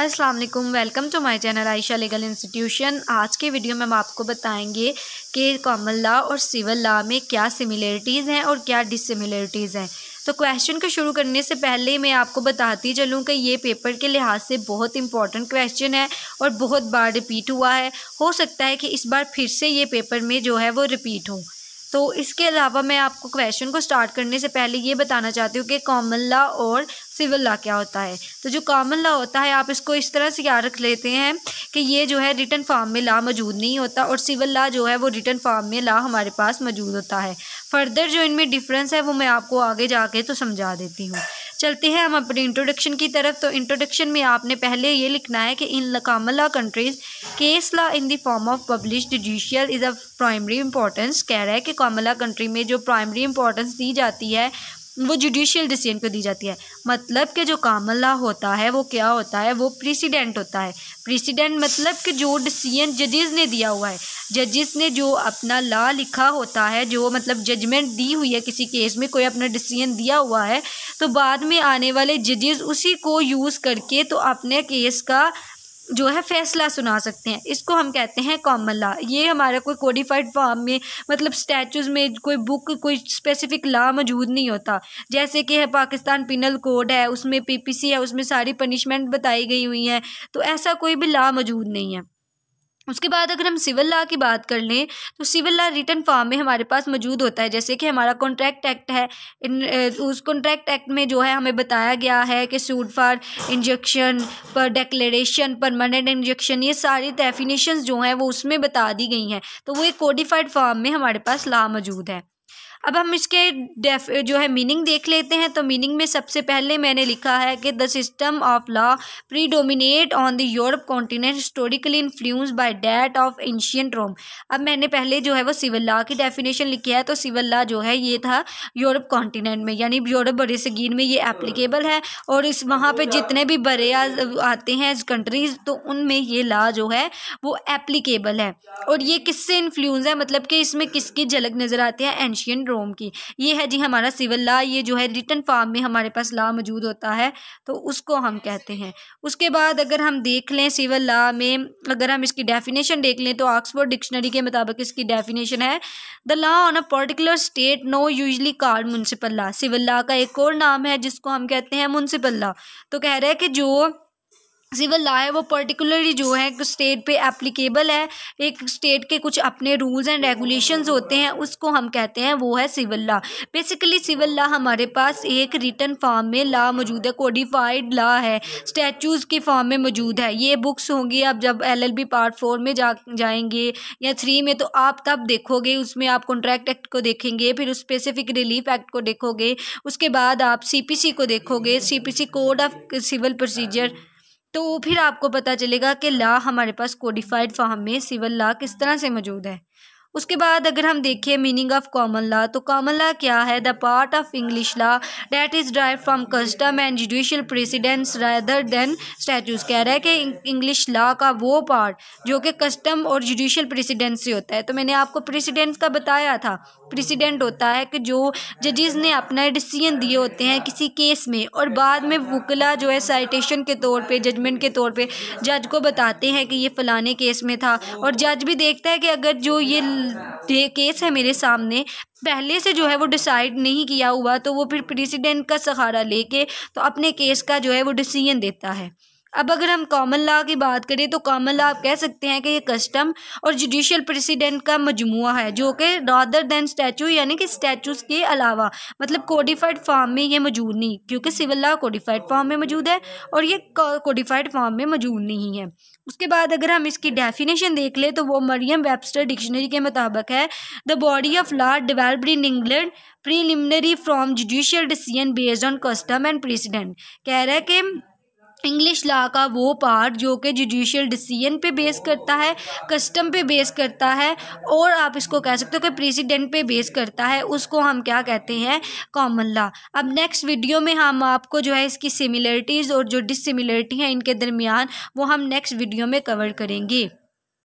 अस्सलाम वालेकुम welcome to my channel Ayesha legal institution आज के वीडियो में हम आपको बताएंगे कि कॉमन लॉ और सिविल लॉ में क्या सिमिलरिटीज़ हैं और क्या डिसिमिलरिटीज़ हैं तो क्वेश्चन को शुरू करने से पहले मैं आपको बताती चलूँ कि ये पेपर के लिहाज से बहुत इंपॉर्टेंट क्वेश्चन है और बहुत बार रिपीट हुआ है हो सकता है कि इस बार फिर से ये पेपर में जो है वो रिपीट हूँ तो इसके अलावा मैं आपको क्वेश्चन को स्टार्ट करने से पहले ये बताना चाहती हूँ कि कॉमन लॉ और सिविल लॉ क्या होता है तो जो कॉमन लॉ होता है आप इसको इस तरह से याद रख लेते हैं कि ये जो है रिटर्न फॉर्म में लॉ मौजूद नहीं होता और सिविल लॉ जो है वो रिटर्न फॉर्म में लॉ हमारे पास मौजूद होता है फर्दर जो इनमें डिफरेंस है वो मैं आपको आगे जाके तो समझा देती हूँ चलते हैं हम अपने इंट्रोडक्शन की तरफ तो इंट्रोडक्शन में आपने पहले ये लिखना है कि इन लकामला countries case law in the form of publish judicial is a primary importance कह रहा है कि कामला कंट्री में जो प्राइमरी इंपॉर्टेंस दी जाती है वो जुडिशियल डिसीजन को दी जाती है मतलब कि जो कामला होता है वो क्या होता है वो प्रेसिडेंट होता है प्रेसिडेंट मतलब कि जो डिसीजन जजेस ने दिया हुआ है जजेस ने जो अपना ला लिखा होता है जो मतलब जजमेंट दी हुई है किसी केस में कोई अपना डिसीजन दिया हुआ है तो बाद में आने वाले जजेस उसी को यूज़ करके तो अपने केस का जो है फैसला सुना सकते हैं इसको हम कहते हैं कॉमन लॉ ये हमारा कोई कोडिफाइड फॉर्म में मतलब स्टैचूज में कोई बुक कोई स्पेसिफिक लॉ मौजूद नहीं होता जैसे कि है पाकिस्तान पिनल कोड है उसमें पीपीसी है उसमें सारी पनिशमेंट बताई गई हुई हैं तो ऐसा कोई भी लॉ मौजूद नहीं है उसके बाद अगर हम सिविल लॉ की बात कर लें तो सिविल लॉ रिटर्न फॉर्म में हमारे पास मौजूद होता है जैसे कि हमारा कॉन्ट्रैक्ट एक्ट है इन उस कॉन्ट्रैक्ट एक्ट में जो है हमें बताया गया है कि सूट फॉर इंजेक्शन पर डेक्लेरेशन परमानेंट इंजेक्शन ये सारी डेफिनेशंस जो हैं वो उसमें बता दी गई हैं तो वो एक कोडिफाइड फॉर्म में हमारे पास लॉ मौजूद है अब हम इसके डेफ जो है मीनिंग देख लेते हैं तो मीनिंग में सबसे पहले मैंने लिखा है कि the system of law predominate on the Europe continent historically influence by that of ancient Rome अब मैंने पहले जो है वो सिविल लॉ की डेफिनेशन लिखी है तो सिविल लॉ जो है ये था यूरोप कॉन्टीनेंट में यानी यूरोप बड़े सगीर में ये एप्लीकेबल है और इस वहाँ पर जितने भी बड़े आते हैं कंट्रीज़ तो उनमें ये लॉ जो है वो एप्लीकेबल है और ये किससे इन्फ्लुएंस है मतलब कि इसमें किसकी झलक नज़र आती है एंशियंट रोम की ये है जी हमारा सिविल ला ये जो है रिटर्न फॉर्म में हमारे पास ला मौजूद होता है तो उसको हम कहते हैं उसके बाद अगर हम देख लें सिविल ला में अगर हम इसकी डेफिनेशन देख लें तो ऑक्सफोर्ड डिक्शनरी के मुताबिक इसकी डेफिनेशन है the law on a particular state now usually called municipal law civil law का एक और नाम है जिसको हम कहते हैं म्यूनसिपल लॉ तो कह रहे हैं कि जो सिविल लॉ है वो पर्टिकुलरली जो है स्टेट पे एप्लीकेबल है एक स्टेट के कुछ अपने रूल्स एंड रेगुलेशंस होते हैं उसको हम कहते हैं वो है civil law basically civil law हमारे पास एक रिटर्न फॉर्म में लॉ मौजूद है कोडिफाइड लॉ है स्टैचूज़ के फॉर्म में मौजूद है ये बुक्स होंगी आप जब एलएलबी पार्ट फोर में जा जाएंगे या थ्री में तो आप तब देखोगे उसमें आप कॉन्ट्रैक्ट एक्ट को देखेंगे फिर उस स्पेसिफिक रिलीफ एक्ट को देखोगे उसके बाद आप सी को देखोगे C code of civil procedure तो फिर आपको पता चलेगा कि ला हमारे पास कोडिफाइड फार्म में सिविल ला किस तरह से मौजूद है उसके बाद अगर हम देखें मीनिंग ऑफ कॉमन लॉ तो कॉमन लॉ क्या है the part of English law that is derived from custom and judicial precedents rather than statutes कह रहा है कि इंग्लिश लॉ का वो पार्ट जो कि कस्टम और जुडिशल प्रेसिडेंट से होता है तो मैंने आपको प्रेसिडेंट का बताया था प्रेसिडेंट होता है कि जो जजेस ने अपना डिसीजन दिए होते हैं किसी केस में और बाद में वकला जो है साइटेशन के तौर पे जजमेंट के तौर पे जज को बताते हैं कि ये फ़लाने केस में था और जज भी देखता है कि अगर जो ये केस है मेरे सामने पहले से जो है वो डिसाइड नहीं किया हुआ तो वो फिर प्रेसिडेंट का सहारा लेके तो अपने केस का जो है वो डिसीजन देता है अब अगर हम कॉमन लॉ की बात करें तो कॉमन लॉ आप कह सकते हैं कि ये कस्टम और जुडिशल प्रेसिडेंट का मजमु है जो कि रादर दैन स्टैचू यानी कि स्टैचूज के अलावा मतलब कोडिफाइड फॉर्म में ये मौजूद नहीं क्योंकि सिविल लॉ कोडिफाइड फॉर्म में मौजूद है और ये कोडिफाइड फॉर्म में मौजूद नहीं है उसके बाद अगर हम इसकी डेफिनेशन देख लें तो वो मरियम वेबस्टर डिक्शनरी के मुताबिक है the body of law developed in England preliminary from judicial decision based on custom and precedent कह रहा है कि इंग्लिश लॉ का वो पार्ट जो कि जुडिशियल डिसीजन पे बेस करता है कस्टम पे बेस करता है और आप इसको कह सकते हो कि प्रेसिडेंट पे बेस करता है उसको हम क्या कहते हैं कॉमन लॉ अब नेक्स्ट वीडियो में हम आपको जो है इसकी सिमिलरिटीज़ और जो डिसिमिलरिटी हैं इनके दरमियान वो हम नेक्स्ट वीडियो में कवर करेंगे